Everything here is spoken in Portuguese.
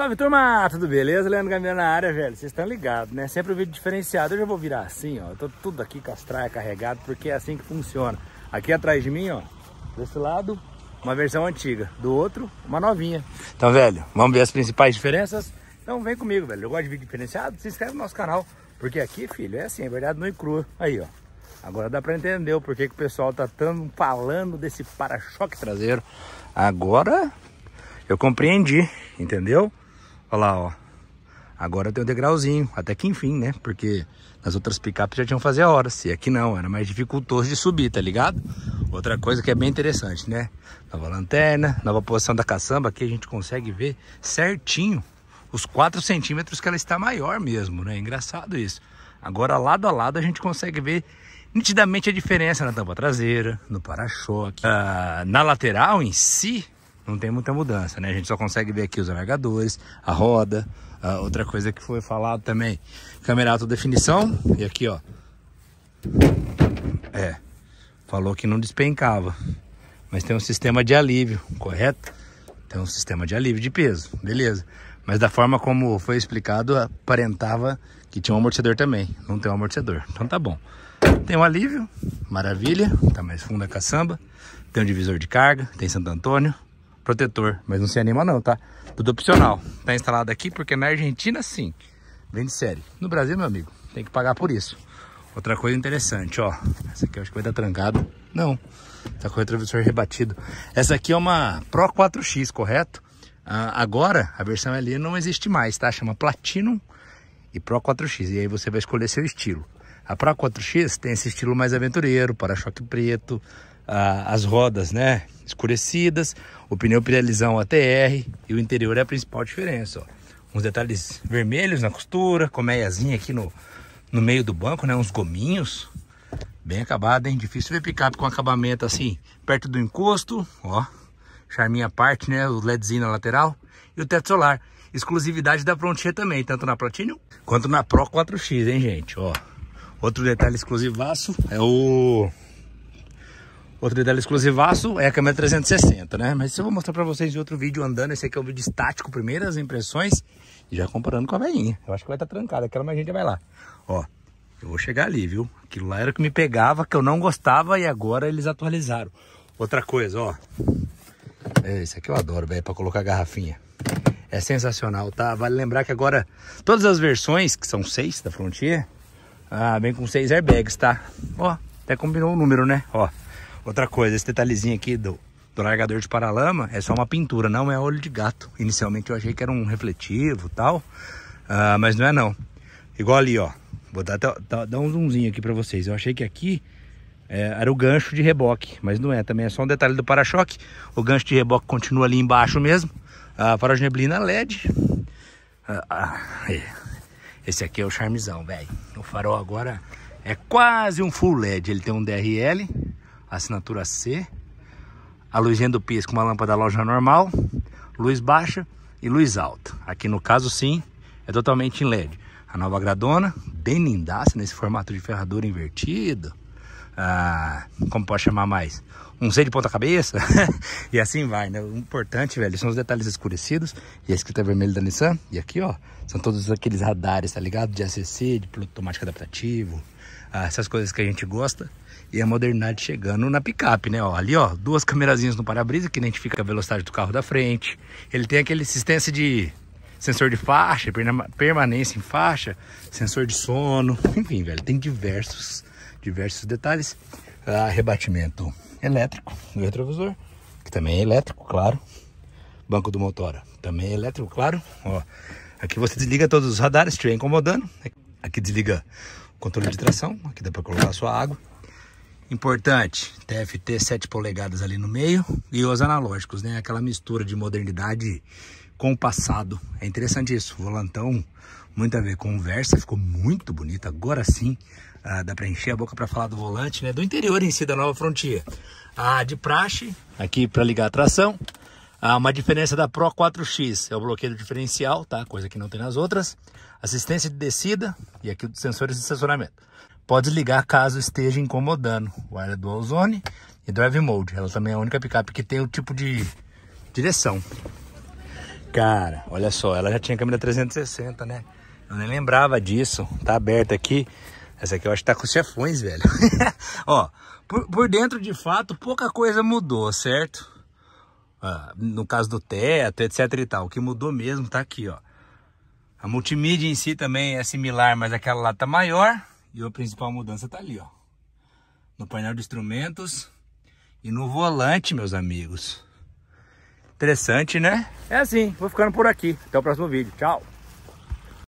Salve turma, tudo beleza? Leandro Gameiro na área, velho. Vocês estão ligados, né? Sempre o um vídeo diferenciado. Eu vou virar assim, ó. Eu tô tudo aqui com as traias carregado, porque é assim que funciona. Aqui atrás de mim, ó, desse lado, uma versão antiga. Do outro, uma novinha. Então, velho, vamos ver as principais diferenças? Então vem comigo, velho. Eu gosto de vídeo diferenciado, se inscreve no nosso canal. Porque aqui, filho, é assim, é verdade no e crua. Aí, ó. Agora dá pra entender o porquê que o pessoal tá tão falando desse para-choque traseiro. Agora eu compreendi, entendeu? Olha lá, ó. Agora tem um degrauzinho, até que enfim, né? Porque nas outras picapes já tinham fazer horas, e aqui é não, era mais dificultoso de subir, tá ligado? Outra coisa que é bem interessante, né? Nova lanterna, nova posição da caçamba, aqui a gente consegue ver certinho os 4 centímetros que ela está maior mesmo, né? É engraçado isso. Agora, lado a lado, a gente consegue ver nitidamente a diferença na tampa traseira, no para-choque, ah, na lateral em si, não tem muita mudança, né? A gente só consegue ver aqui os alargadores, a roda, a outra coisa que foi falado também, câmera alta definição, e aqui, ó, é, falou que não despencava, mas tem um sistema de alívio, correto? Tem um sistema de alívio de peso, beleza. Mas da forma como foi explicado, aparentava que tinha um amortecedor também, não tem um amortecedor, então tá bom. Tem um alívio, maravilha, tá mais fundo a caçamba, tem um divisor de carga, tem Santo Antônio, protetor, mas não se anima não, tá? Tudo opcional. Tá instalado aqui porque é na Argentina sim, vem de série. No Brasil, meu amigo, tem que pagar por isso. Outra coisa interessante, ó. Essa aqui eu acho que vai dar trancada. Não, tá com o retrovisor rebatido. Essa aqui é uma Pro 4X, correto? Ah, agora, a versão ali não existe mais, tá? Chama Platinum e Pro 4X. E aí você vai escolher seu estilo. A Pro 4X tem esse estilo mais aventureiro, para-choque preto, ah, as rodas, né? escurecidas, o pneu Pirelizão ATR e o interior é a principal diferença, ó. Uns detalhes vermelhos na costura, colmeiazinha aqui no, no meio do banco, né? Uns gominhos, bem acabado, hein? Difícil ver picape com acabamento assim, perto do encosto, ó. Charminha parte, né? O LEDzinho na lateral e o teto solar. Exclusividade da Frontier também, tanto na Platinum quanto na Pro 4X, hein, gente? Ó, outro detalhe exclusivaço é o Outro dela exclusivaço é a câmera 360, né? Mas isso eu vou mostrar pra vocês em outro vídeo andando. Esse aqui é o vídeo estático, primeiras impressões. E já comparando com a veinha. Eu acho que vai estar tá trancada aquela, mas a gente já vai lá. Ó, eu vou chegar ali, viu? Aquilo lá era o que me pegava, que eu não gostava e agora eles atualizaram. Outra coisa, ó. É, esse aqui eu adoro, velho, pra colocar garrafinha. É sensacional, tá? Vale lembrar que agora todas as versões, que são seis da Frontier, ah, vem com seis airbags, tá? Ó, até combinou o número, né? Ó. Outra coisa, esse detalhezinho aqui do, do largador de paralama é só uma pintura, não é óleo de gato. Inicialmente eu achei que era um refletivo e tal, uh, mas não é não. Igual ali, ó. Vou dar, tá, dar, um zoomzinho aqui pra vocês. Eu achei que aqui é, era o gancho de reboque, mas não é. Também é só um detalhe do para-choque. O gancho de reboque continua ali embaixo mesmo. Ah, a farol de neblina LED. Ah, é. Esse aqui é o charmezão, velho. O farol agora é quase um full LED. Ele tem um DRL assinatura C, a luzinha do com uma lâmpada da loja normal, luz baixa e luz alta. Aqui no caso sim, é totalmente em LED. A nova gradona, bem lindaça nesse formato de ferradura invertido ah, como pode chamar mais? Um Z de ponta cabeça e assim vai, né? O importante, velho, são os detalhes escurecidos e a escrita vermelha da Nissan. E aqui, ó, são todos aqueles radares, tá ligado? De ACC, de piloto automático adaptativo, ah, essas coisas que a gente gosta. E a modernidade chegando na picape, né? Ó, ali, ó, duas câmerazinhas no para-brisa que identifica a velocidade do carro da frente. Ele tem aquele sistema de sensor de faixa, permanência em faixa, sensor de sono, enfim, velho, tem diversos diversos detalhes. Ah, rebatimento elétrico do retrovisor, que também é elétrico, claro. Banco do motor também é elétrico, claro. Ó, aqui você desliga todos os radares, se estiver incomodando. Aqui desliga o controle de tração, aqui dá para colocar sua água. Importante, TFT 7 polegadas ali no meio e os analógicos, né? Aquela mistura de modernidade com o passado. É interessante isso. Volantão, muito a ver. Conversa ficou muito bonito. Agora sim, ah, dá para encher a boca para falar do volante, né? Do interior em si da Nova Frontier. Ah, de praxe, aqui para ligar a tração. Ah, uma diferença da Pro 4X é o bloqueio diferencial, tá? Coisa que não tem nas outras. Assistência de descida e aqui os sensores de estacionamento. Pode ligar caso esteja incomodando. o Wireless do ozone e Drive Mode. Ela também é a única picape que tem o tipo de direção. Cara, olha só, ela já tinha câmera 360, né? Eu nem lembrava disso. Tá aberta aqui. Essa aqui eu acho que tá com chefões, velho. Ó, por, por, dentro, de fato, pouca coisa mudou, certo? Ah, no caso do teto, etc e tal. O que mudou mesmo tá aqui, ó. A multimídia em si também é similar, mas aquela lá tá maior. E a principal mudança tá ali, ó. No painel de instrumentos e no volante, meus amigos. Interessante, né? É assim, vou ficando por aqui. Até o próximo vídeo. Tchau!